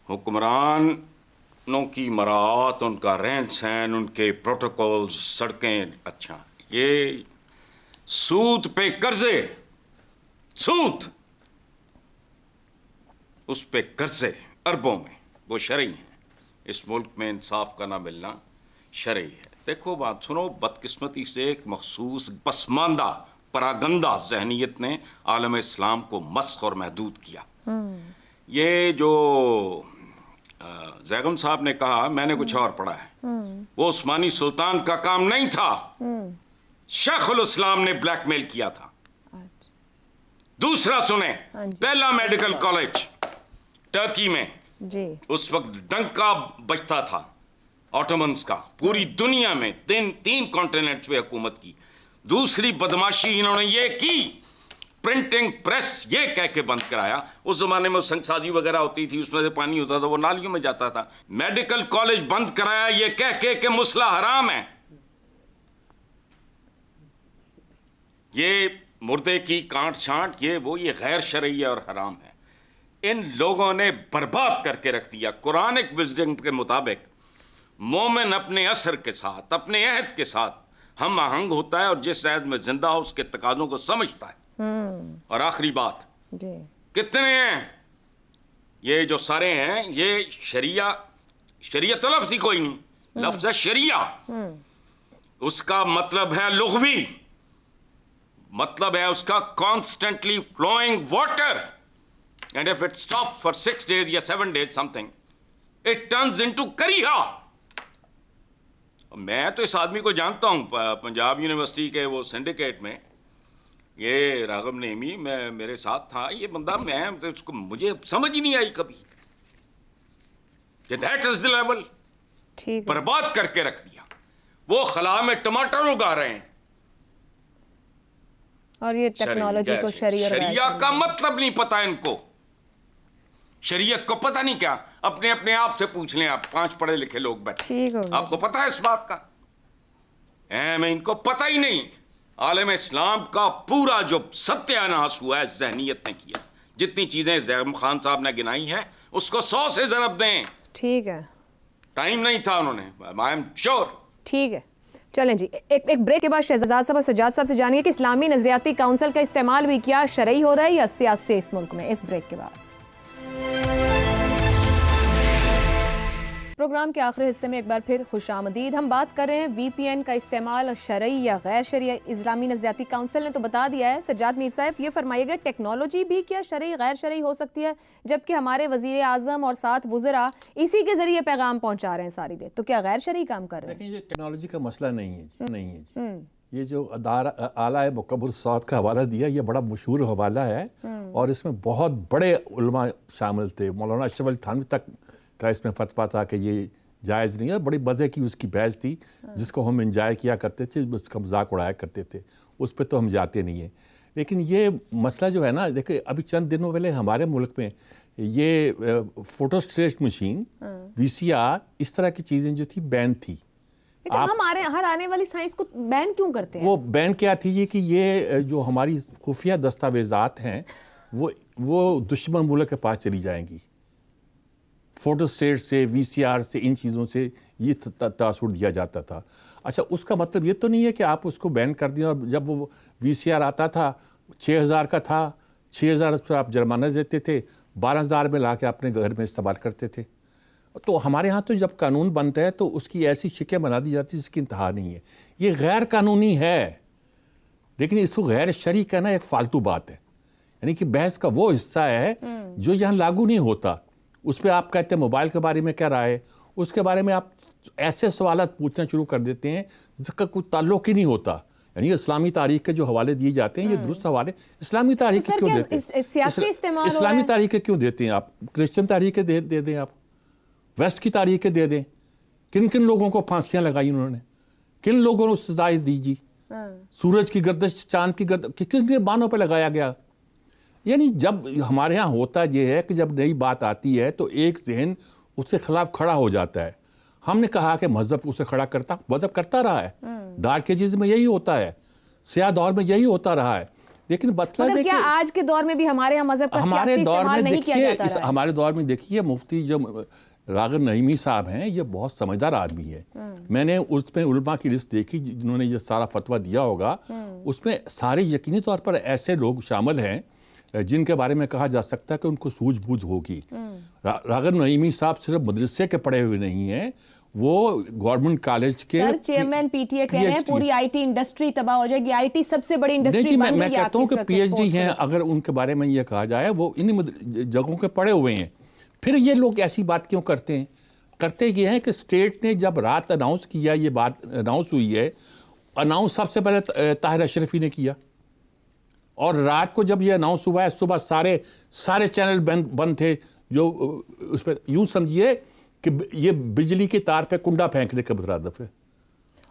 हुक्मरानों की मरात उनका रहन सहन उनके प्रोटोकॉल्स सड़कें अच्छा ये सूद पे कर्जे सूद उस पे कर्जे अरबों में वो शरी है इस मुल्क में इंसाफ का ना मिलना शरी है देखो बात सुनो बदकिस्मती से एक मखसूस पसमानदा परागंदा जहनीत ने आलम इस्लाम को मस्क और महदूद किया हम्म। ये जो जैगम साहब ने कहा मैंने कुछ और पढ़ा है हम्म। वो उस्मानी सुल्तान का काम नहीं था हम्म। शेखुल इस्लाम ने ब्लैकमेल किया था अच्छा। दूसरा सुने हाँ पहला मेडिकल कॉलेज टर्की में जी। उस वक्त डंका बजता था ऑटोमन्स का पूरी दुनिया में तीन तीन कॉन्टिनेंट्स पे हुकूमत की दूसरी बदमाशी इन्होंने ये की प्रिंटिंग प्रेस ये कह के बंद कराया उस जमाने में संसाजी वगैरह होती थी उसमें से पानी होता था वो नालियों में जाता था मेडिकल कॉलेज बंद कराया ये कह के कि मुसला हराम है ये मुर्दे की कांट छांट ये वो ये गैर शरय और हराम है इन लोगों ने बर्बाद करके रख दिया कुरानिक विजडिंग के मुताबिक मोमिन अपने असर के साथ अपने अहद के साथ हम आहंग होता है और जिस अहद में जिंदा हो उसके तकाजों को समझता है हम्म। और आखिरी बात कितने हैं ये जो सारे हैं ये शरिया शरीय तो लफ्ज ही कोई नहीं हम्म। लफ्ज है शरिया हम्म। उसका मतलब है लुघवी मतलब है उसका constantly flowing water and if it stop for six days या seven days something it turns into करिया मैं तो इस आदमी को जानता हूँ पंजाब यूनिवर्सिटी के वो सिंडिकेट में ये राघव नेमी मैं मेरे साथ था ये बंदा मैं तो इसको मुझे समझ ही नहीं आई कभी दैट इज द लेवल बर्बाद करके रख दिया वो खला में टमाटर उगा रहे हैं और ये टेक्नोलॉजी को शरीया शरीया का मतलब नहीं पता इनको शरीयत को पता नहीं क्या अपने अपने आप से पूछ लें आप पांच पढ़े लिखे लोग बैठे ठीक हो आपको पता है इस बात का मैं इनको पता ही नहीं आलम इस्लाम का पूरा जो सत्यानाश हुआ है जहनीत ने किया जितनी चीजें जैम खान साहब ने गिनाई हैं उसको सौ से जरब दें ठीक है टाइम नहीं था उन्होंने आई एम श्योर ठीक है चलें जी एक एक ब्रेक के बाद शहजाद साहब और सजाद साहब से जानिए कि इस्लामी नजरियाती काउंसिल का इस्तेमाल भी किया शरा हो रहा है या सियासी इस मुल्क में इस ब्रेक के बाद प्रोग्राम के आखिरी हिस्से में एक बार फिर खुश आमदीद हम बात कर रहे हैं वीपीएन का इस्तेमाल शरय या गैर शरय इस्लामी नजरियाती काउंसिल ने तो बता दिया है सज्जाद मीर साहब ये फरमाइएगा टेक्नोलॉजी भी क्या शरय गैर शरय हो सकती है जबकि हमारे वजीर आजम और साथ वजरा इसी के जरिए पैगाम पहुंचा रहे हैं सारी देर तो क्या गैर शरय काम कर रहे हैं ये टेक्नोलॉजी का मसला नहीं है हम्म, नहीं है हम्म। ये जो आला मकबर सौद का हवाला दिया ये बड़ा मशहूर हवाला है हम्म। और इसमें बहुत बड़े उलमा शामिल थे मौलाना अशरफ अली थानवी तक का इसमें फतवा था कि ये जायज़ नहीं है बड़ी मज़े की उसकी बहस थी हाँ। जिसको हम इंजॉय किया करते थे उसका मजाक उड़ाया करते थे उस पर तो हम जाते नहीं हैं लेकिन ये मसला जो है ना देखिए अभी चंद दिनों पहले हमारे मुल्क में ये फोटोस्टेट मशीन वीसीआर इस तरह की चीज़ें जो थी बैन थी तो आप, हमारे हर आने वाली साइंस को बैन क्यों करते हैं वो बैन क्या थी ये कि ये जो हमारी खुफिया दस्तावेजात हैं *laughs* वो वो दुश्मन मुल्क के पास चली जाएंगी फोटोस्टेट से वीसीआर से इन चीज़ों से ये तासुर दिया जाता था अच्छा उसका मतलब ये तो नहीं है कि आप उसको बैन कर दिए और जब वो वीसीआर आता था छः हज़ार का था छः हज़ार पर आप जुर्माना देते थे बारह हज़ार में ला के अपने घर में इस्तेमाल करते थे तो हमारे यहाँ तो जब कानून बनता है तो उसकी ऐसी शिकें बना दी जाती है जिसकी इंतहा नहीं है ये गैर कानूनी है लेकिन इसको गैर शरी कहना एक फालतू बात है यानी कि बहस का वो हिस्सा है हम्म। जो यहाँ लागू नहीं होता उस पर आप कहते हैं मोबाइल के बारे में क्या राय है उसके बारे में आप ऐसे सवाल पूछना शुरू कर देते हैं जिसका कोई ताल्लुक ही नहीं होता यानी इस्लामी तारीख के जो हवाले दिए जाते हैं ये हाँ। दुरुस्त हवाले इस्लामी तारीख तो क्यों देते हैं इस्लामी तारीखें क्यों देते हैं आप क्रिश्चियन तारीखें दे, दे दें आप वेस्ट की तारीखें दे दें किन किन लोगों को फांसियाँ लगाई उन्होंने किन लोगों ने सजाएं दीजी हाँ। सूरज की गर्दश चांद की गर्द किस किस पर लगाया गया यानी जब हमारे यहाँ होता यह है कि जब नई बात आती है तो एक जहन उसके खिलाफ खड़ा हो जाता है हमने कहा कि मजहब उसे खड़ा करता मजहब करता रहा है डार्क हम्म। एजेस में यही होता है सियाह दौर में यही होता रहा है लेकिन बतला मतलब क्या आज के दौर में भी हमारे यहाँ मजहब का हमारे दौर में देखिए हमारे दौर में देखिए मुफ्ती जो रागर नईमी साहब हैं ये बहुत समझदार आदमी है हम्म। मैंने उसमें उलमा की लिस्ट देखी जिन्होंने ये सारा फतवा दिया होगा हम्म। उसमें सारे यकीनी तौर पर ऐसे लोग शामिल हैं जिनके बारे में कहा जा सकता है कि उनको सूझबूझ होगी हम्म। राघव नईमी साहब सिर्फ मदरसे के पढ़े हुए नहीं है वो गवर्नमेंट कॉलेज के सर चेयरमैन पीटीए कह रहे हैं पूरी आईटी इंडस्ट्री तबाह हो जाएगी आईटी सबसे बड़ी इंडस्ट्री मैं, मैं कहता हूँ कि पीएचडी हैं अगर उनके बारे में ये कहा जाए वो इन जगहों के पड़े हुए हैं फिर ये लोग ऐसी बात क्यों करते हैं करते ये हैं कि स्टेट ने जब रात अनाउंस किया ये बात अनाउंस हुई है अनाउंस सबसे पहले ताहिर अशरफी ने किया और रात को जब ये अनाउंस हुआ है सुबह सारे सारे चैनल बंद बंद थे जो उस पर यूं समझिए कि ये बिजली के तार पे कुंडा फेंकने के मुतरदफ है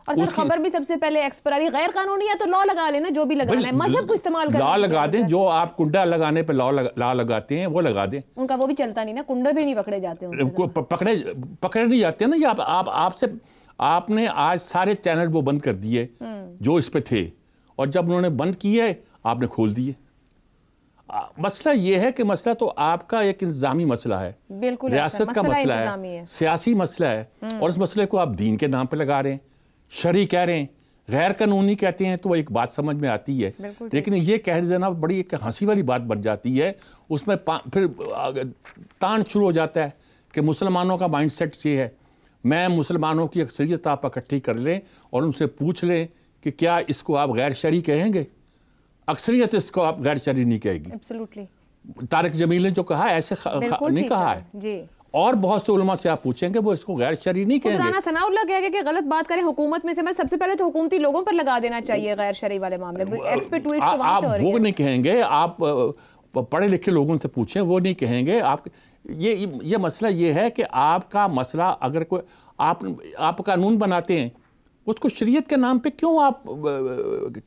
और सर खबर भी सबसे पहले एक्सपरारी गैर कानूनी है तो लॉ लगा लेना जो भी लगाना है मजहब को इस्तेमाल कर लॉ लगा दें जो आप कुंडा लगाने पे लॉ लॉ लगाते हैं वो लगा दें उनका वो भी चलता नहीं ना कुंडा भी नहीं पकड़े जाते तो। पकड़े पकड़े नहीं जाते ना ये आप आप आपसे आपने आज सारे चैनल वो बंद कर दिए हम्म। जो इस पे थे और जब उन्होंने बंद किए आपने खोल दिए मसला यह है कि मसला तो आपका एक इंतजामी मसला है बिल्कुल रियासत का मसला है, है सियासी मसला है हम्म। और इस मसले को आप दीन के नाम पर लगा रहे हैं शरी कह रहे हैं गैर कानूनी कहते हैं तो वह एक बात समझ में आती है लेकिन ये कह देना बड़ी एक हंसी वाली बात बन जाती है उसमें फिर तान शुरू हो जाता है कि मुसलमानों का माइंड सेट ये है मैं मुसलमानों की अक्सरियत आप इकट्ठी कर लें और उनसे पूछ लें कि क्या इसको आप गैर शरी कहेंगे अक्सरियत इसको आप गैर शरी नहीं कहेगी तारक जमील ने जो कहा ऐसे नहीं कहा है जी और बहुत से उलमा से आप पूछेंगे वो इसको गैर शरी नहीं कहेंगे राना सनाउल्ला कहेगा कि गलत बात करें हुकूमत में से मैं सबसे पहले तो हुकूमती लोगों पर लगा देना चाहिए गैर शरी वाले मामले एक्सपर्ट ट्वीट तो आप वो नहीं कहेंगे आप पढ़े लिखे लोगों से पूछें वो नहीं कहेंगे आप ये ये मसला ये है कि आपका मसला अगर कोई आप आप कानून बनाते हैं उसको शरीयत के नाम पे क्यों आप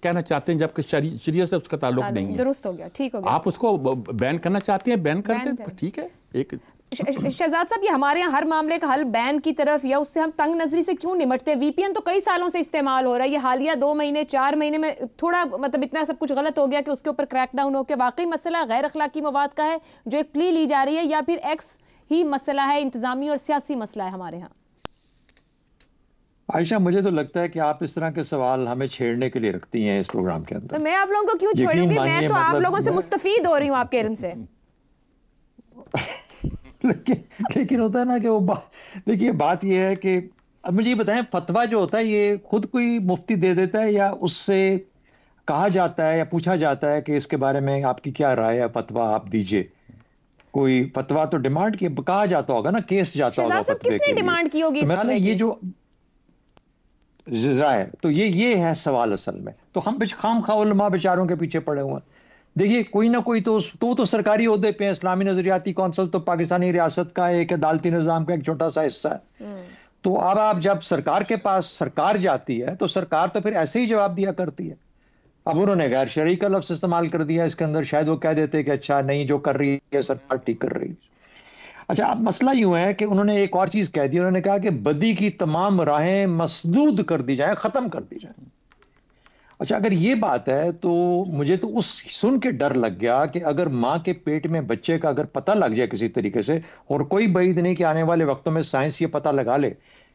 कहना चाहते हैं जबकि शरीयत से उसका ताल्लुक नहीं है दुरुस्त हो गया ठीक हो गया आप उसको बैन करना चाहते हैं बैन करते हैं ठीक है एक शहजाद साहब ये हमारे यहाँ हर मामले का हल बैन की तरफ या उससे हम तंग नजरी से क्यों निमटते हैं वीपीएन तो कई सालों से इस्तेमाल हो रहा है ये हालिया दो महीने चार महीने में थोड़ा मतलब इतना सब कुछ गलत हो गया कि उसके ऊपर क्रैकडाउन हो के वाकई मसला गैर अखलाकी मवाद का है जो एक प्ली ली जा रही है या फिर एक्स ही मसला है इंतजामी और सियासी मसला है हमारे यहाँ आयशा मुझे तो लगता है कि आप इस तरह के सवाल हमें छेड़ने के लिए रखती हैं इस प्रोग्राम के अंदर तो मैं आप लोगों को क्यों छोड़ूंगी मैं तो मतलब आप लोगों से मुस्तफीद हो रही हूँ आपके इल्म से *laughs* लेकिन होता है ना कि वो बात देखिए बात यह है कि अब मुझे ये बताएं फतवा जो होता है ये खुद कोई मुफ्ती दे देता है या उससे कहा जाता है या पूछा जाता है कि इसके बारे में आपकी क्या राय है फतवा आप दीजिए कोई फतवा तो डिमांड की कहा जाता होगा ना केस जाता होगा किसने डिमांड की होगी तो मैंने ये जो ज़ाय तो ये ये है सवाल असल में तो हम बिच खाम खा बेचारों के पीछे पड़े हुए हैं देखिए कोई ना कोई तो तो तो सरकारी अहदे पे इस्लामी नजरियाती कौंसिल तो पाकिस्तानी रियासत का एक अदालती निज़ाम का एक छोटा सा हिस्सा है हम्म। तो अब आप जब सरकार के पास सरकार जाती है तो सरकार तो फिर ऐसे ही जवाब दिया करती है अब उन्होंने गैर शरीक का लफ्स इस्तेमाल कर दिया इसके अंदर शायद वो कह देते कि अच्छा नहीं जो कर रही है सरकार ठीक कर रही है अच्छा अब मसला यूं है कि उन्होंने एक और चीज़ कह दी उन्होंने कहा कि बदी की तमाम राहें मसदूद कर दी जाए ख़त्म कर दी जाए अच्छा अगर ये बात है तो मुझे तो उस सुन के डर लग गया कि अगर माँ के पेट में बच्चे का अगर पता लग जाए किसी तरीके से और कोई बैद नहीं कि आने वाले वक्तों में साइंस ये पता लगा ले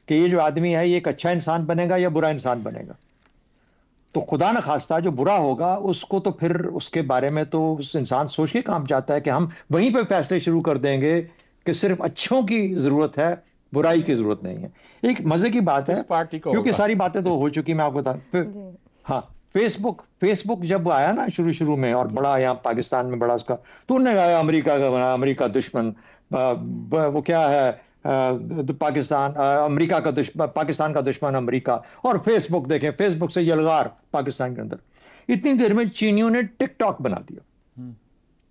कि ये जो आदमी है ये एक अच्छा इंसान बनेगा या बुरा इंसान बनेगा तो खुदा न खास्ता जो बुरा होगा उसको तो फिर उसके बारे में तो उस इंसान सोच के काम चाहता है कि हम वहीं पर फैसले शुरू कर देंगे कि सिर्फ अच्छों की जरूरत है बुराई की जरूरत नहीं है एक मजे की बात है पार्टी को क्योंकि सारी बातें तो हो चुकी मैं आपको बता हाँ फेसबुक फेसबुक जब आया ना शुरू शुरू में और बड़ा यहाँ पाकिस्तान में बड़ा उसका तो उन्होंने कहा अमरीका का बना अमरीका दुश्मन वो क्या है पाकिस्तान अमेरिका का दुश्मन पाकिस्तान का दुश्मन अमेरिका और फेसबुक देखें फेसबुक से यलगार पाकिस्तान के अंदर इतनी देर में चीनियों ने टिकटॉक बना दिया हम्म।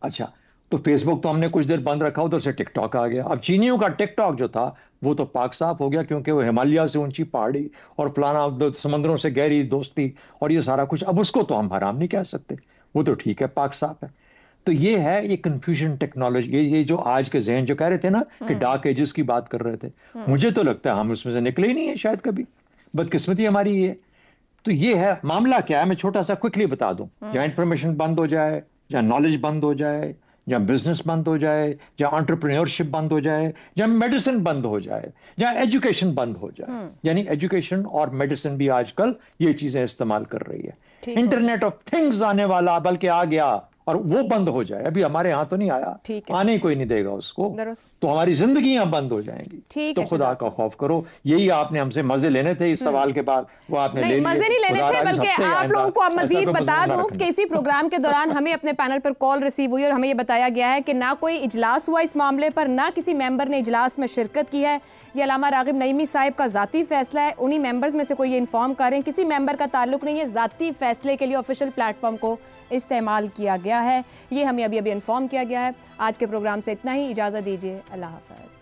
अच्छा तो फेसबुक तो हमने कुछ देर बंद रखा उधर से टिकटॉक आ गया अब चीनियों का टिकटॉक जो था वो तो पाक साफ हो गया क्योंकि वो हिमालय से ऊंची पहाड़ी और फलाना समंदरों से गहरी दोस्ती और ये सारा कुछ अब उसको तो हम हराम नहीं कह सकते वो तो ठीक है पाक साफ है तो ये है ये कन्फ्यूजन टेक्नोलॉजी ये ये जो आज के जहन जो कह रहे थे ना कि डार्क हम्म। एजेस की बात कर रहे थे हम्म। मुझे तो लगता है हम उसमें से निकले ही नहीं है शायद कभी बदकिस्मती हमारी ये तो ये है मामला क्या है मैं छोटा सा क्विकली बता दूं या इन्फॉर्मेशन हम्म। बंद हो जाए या नॉलेज बंद हो जाए या बिजनेस बंद हो जाए या ऑन्टरप्रेन्योरशिप बंद हो जाए या मेडिसिन बंद हो जाए या एजुकेशन बंद हो जाए हम्म। यानी एजुकेशन और मेडिसिन भी आजकल ये चीजें इस्तेमाल कर रही है इंटरनेट ऑफ थिंग्स आने वाला बल्कि आ गया और वो बंद हो जाए अभी हमारे यहाँ तो नहीं आया आने कोई नहीं देगा उसको तो हमारी जिंदगी बंद हो जाएंगी तो खुदा का खौफ करो यही आपने हमसे मजे लेने थे इस हम्म। सवाल के बाद वो आपने ले मजे नहीं लेने थे बल्कि आप लोगों को मजीद बता दूं कि इसी प्रोग्राम के दौरान हमें अपने पैनल पर कॉल रिसीव हुई और हमें ये बताया गया है की ना कोई इजलास हुआ इस मामले पर ना किसी मेंबर ने इजलास में शिरकत की है ये अलामा रागिब नईमी साहब का ज़ाती फैसला है उन्हीं मेंबर्स में से कोई ये इन्फॉर्म करें किसी मेंबर का ताल्लुक नहीं है ज़ाती फैसले के लिए ऑफिशियल प्लेटफॉर्म को इस्तेमाल किया गया है ये हमें अभी अभी इन्फॉर्म किया गया है आज के प्रोग्राम से इतना ही इजाज़त दीजिए अल्लाह हाफ